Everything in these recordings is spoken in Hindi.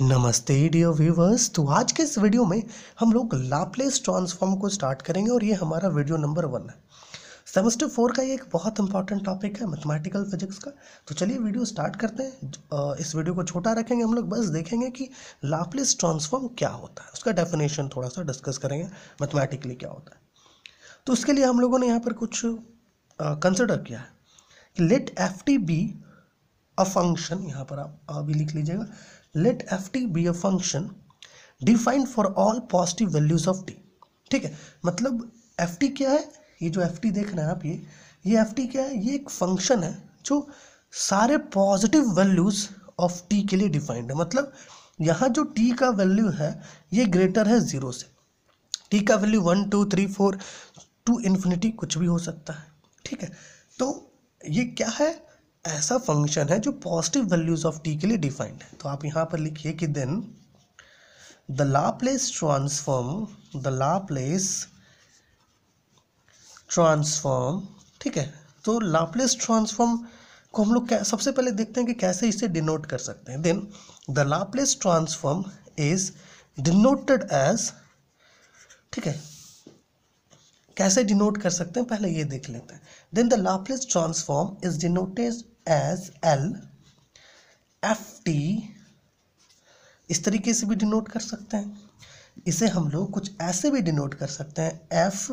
नमस्ते डियर व्यूवर्स तो आज के इस वीडियो में हम लोग लाप्लेस ट्रांसफॉर्म को स्टार्ट करेंगे और ये हमारा वीडियो नंबर वन है सेमेस्टर फोर का ये एक बहुत इंपॉर्टेंट टॉपिक है मैथमेटिकल फिजिक्स का तो चलिए वीडियो स्टार्ट करते हैं इस वीडियो को छोटा रखेंगे हम लोग बस देखेंगे कि लाप्लेस ट्रांसफॉर्म क्या होता है उसका डेफिनेशन थोड़ा सा डिस्कस करेंगे मैथमेटिकली क्या होता है तो उसके लिए हम लोगों ने यहाँ पर कुछ कंसिडर किया है कि let f t be a function यहाँ पर आप अभी लिख लीजिएगा let f t be a function defined for all positive values of t ठीक है मतलब एफ टी क्या है ये जो एफ टी देख रहे हैं आप ये ये एफ टी क्या है ये एक फंक्शन है जो सारे पॉजिटिव वैल्यूज ऑफ टी के लिए डिफाइंड है मतलब यहाँ जो टी का वैल्यू है ये ग्रेटर है ज़ीरो से टी का value one two three four to infinity कुछ भी हो सकता है ठीक है तो ये क्या है ऐसा फंक्शन है जो पॉजिटिव वैल्यूज ऑफ टी के लिए डिफाइंड है तो आप यहाँ पर लिखिए कि then the Laplace transform the Laplace transform ठीक है तो लाप्लेस ट्रांसफॉर्म को हम लोग सबसे पहले देखते हैं कि कैसे इसे डिनोट कर सकते हैं then the Laplace transform is denoted as ठीक है कैसे डिनोट कर सकते हैं पहले ये देख लेते हैं then the Laplace transform is denoted as L f t इस तरीके से भी डिनोट कर सकते हैं इसे हम लोग कुछ ऐसे भी डिनोट कर सकते हैं एफ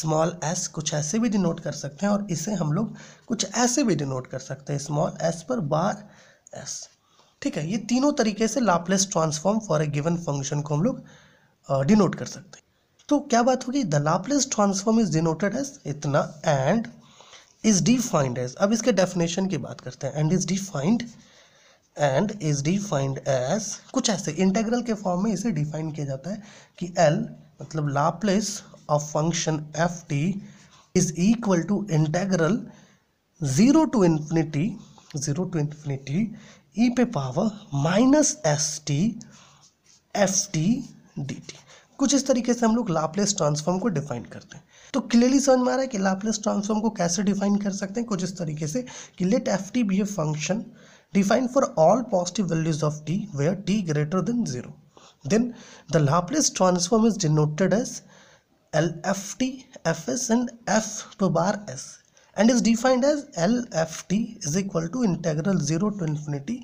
स्मॉल एस कुछ ऐसे भी डिनोट कर सकते हैं और इसे हम लोग कुछ ऐसे भी डिनोट कर सकते हैं स्मॉल एस पर बार एस ठीक है ये तीनों तरीके से Laplace transform for a given function को हम लोग डिनोट कर सकते हैं तो क्या बात होगी the Laplace transform is denoted as इतना एंड इज डिफाइंड एज अब इसके डेफिनेशन की बात करते हैं and is defined and is defined as कुछ ऐसे इंटेग्रल के फॉर्म में इसे डिफाइन किया जाता है कि एल मतलब Laplace of function f t is equal to integral zero to infinity zero to infinity e पे power minus s t f t d t कुछ इस तरीके से हम लोग लापलेस ट्रांसफॉर्म को डिफाइन करते हैं तो क्लियरली समझ में आ रहा है कि लापलेस ट्रांसफॉर्म को कैसे डिफाइन कर सकते हैं कुछ इस तरीके से कि let f t be a function define for all positive values of t where t greater than zero then the Laplace transform is denoted as L f t f s and f to bar s and is defined as L f t is equal to integral zero to infinity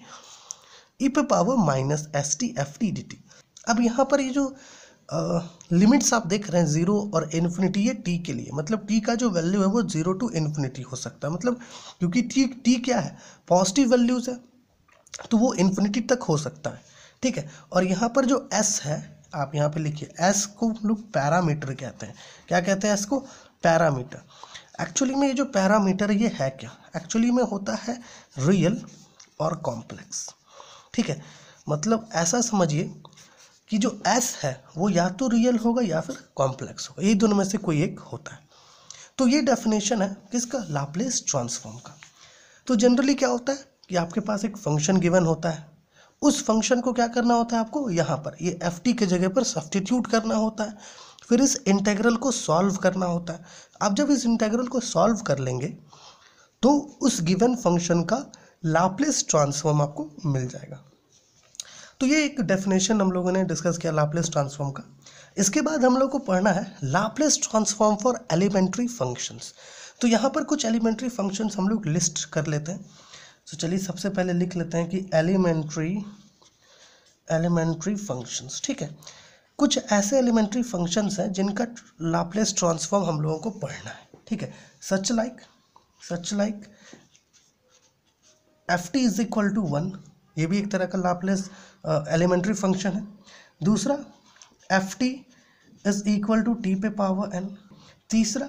e पे power minus s t f t d t अब यहाँ पर ये जो लिमिट्स आप देख रहे हैं ज़ीरो और इन्फिनिटी ये टी के लिए मतलब टी का जो वैल्यू है वो ज़ीरो टू इन्फिनिटी हो सकता है मतलब क्योंकि टी टी क्या है पॉजिटिव वैल्यूज़ है तो वो इन्फिनिटी तक हो सकता है ठीक है और यहाँ पर जो एस है आप यहाँ पे लिखिए एस को हम लोग पैरामीटर कहते हैं क्या कहते हैं एस को पैरामीटर एक्चुअली में ये जो पैरामीटर ये है क्या एक्चुअली में होता है रियल और कॉम्प्लेक्स ठीक है मतलब ऐसा समझिए कि जो एस है वो या तो रियल होगा या फिर कॉम्प्लेक्स होगा ये दोनों में से कोई एक होता है तो ये डेफिनेशन है किसका लाप्लेस ट्रांसफॉर्म का तो जनरली क्या होता है कि आपके पास एक फंक्शन गिवन होता है उस फंक्शन को क्या करना होता है आपको यहाँ पर ये एफ टी के जगह पर सब्सटीट्यूट करना होता है फिर इस इंटेग्रल को सॉल्व करना होता है आप जब इस इंटेग्रल को सॉल्व कर लेंगे तो उस गिवन फंक्शन का लाप्लेस ट्रांसफॉर्म आपको मिल जाएगा तो ये एक डेफिनेशन हम लोगों ने डिस्कस किया लाप्लेस ट्रांसफॉर्म का इसके बाद हम लोग को पढ़ना है Laplace transform for elementary functions तो यहाँ पर कुछ एलिमेंट्री फंक्शंस हम लोग लिस्ट कर लेते हैं तो चलिए सबसे पहले लिख लेते हैं कि एलिमेंट्री एलिमेंट्री फंक्शंस ठीक है कुछ ऐसे एलिमेंट्री फंक्शंस हैं जिनका लाप्लेस ट्रांसफॉर्म हम लोगों को पढ़ना है ठीक है such like such like f t is equal to one ये भी एक तरह का लापलेस एलिमेंट्री फंक्शन है दूसरा f t is equal to t पे पावर एन तीसरा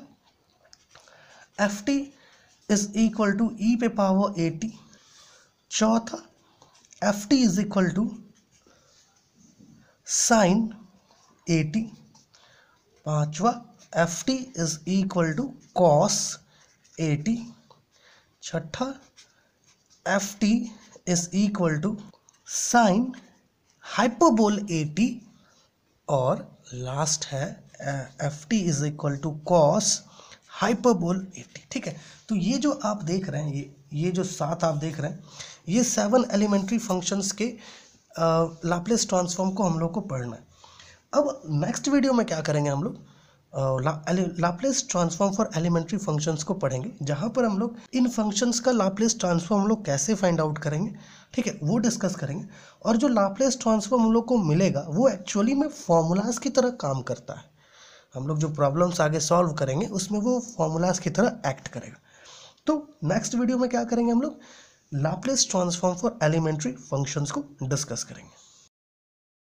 f t is equal to e पे पावर ए टी चौथा f t is equal to sine a t पाँचवा f t is equal to cos a t छठा f t is equal to sine हाइपोबोल ए टी और लास्ट है f t is equal to cos हाइपोबोल ए टी ठीक है तो ये जो आप देख रहे हैं ये ये जो सात आप देख रहे हैं ये सेवन एलिमेंट्री फंक्शंस के लाप्लेस ट्रांसफॉर्म को हम लोग को पढ़ना है अब नेक्स्ट वीडियो में क्या करेंगे हम लोग Laplace transform for elementary functions को पढ़ेंगे जहाँ पर हम लोग इन फंक्शंस का लाप्लेस ट्रांसफॉर्म हम लोग कैसे फाइंड आउट करेंगे ठीक है वो डिस्कस करेंगे और जो लाप्लेस ट्रांसफॉर्म हम लोग को मिलेगा वो एक्चुअली में फॉर्मूलाज की तरह काम करता है हम लोग जो प्रॉब्लम्स आगे सॉल्व करेंगे उसमें वो फॉर्मूलाज की तरह एक्ट करेगा तो नेक्स्ट वीडियो में क्या करेंगे हम लोग Laplace transform for elementary functions को डिस्कस करेंगे